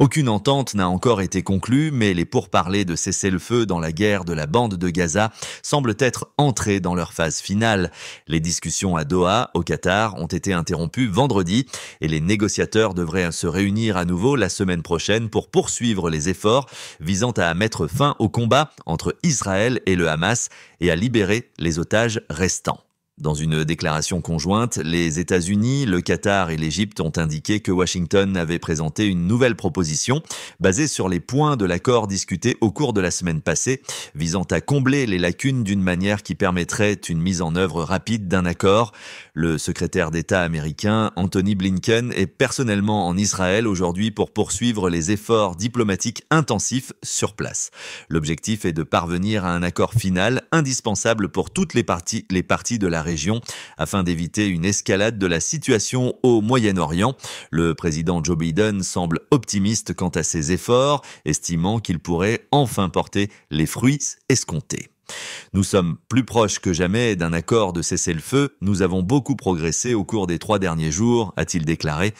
Aucune entente n'a encore été conclue, mais les pourparlers de cesser le feu dans la guerre de la bande de Gaza semblent être entrés dans leur phase finale. Les discussions à Doha, au Qatar, ont été interrompues vendredi et les négociateurs devraient se réunir à nouveau la semaine prochaine pour poursuivre les efforts visant à mettre fin au combat entre Israël et le Hamas et à libérer les otages restants. Dans une déclaration conjointe, les États-Unis, le Qatar et l'Égypte ont indiqué que Washington avait présenté une nouvelle proposition basée sur les points de l'accord discuté au cours de la semaine passée, visant à combler les lacunes d'une manière qui permettrait une mise en œuvre rapide d'un accord. Le secrétaire d'État américain Anthony Blinken est personnellement en Israël aujourd'hui pour poursuivre les efforts diplomatiques intensifs sur place. L'objectif est de parvenir à un accord final indispensable pour toutes les parties, les parties de la afin d'éviter une escalade de la situation au Moyen-Orient. Le président Joe Biden semble optimiste quant à ses efforts, estimant qu'il pourrait enfin porter les fruits escomptés. Nous sommes plus proches que jamais d'un accord de cessez-le-feu. Nous avons beaucoup progressé au cours des trois derniers jours, a-t-il déclaré.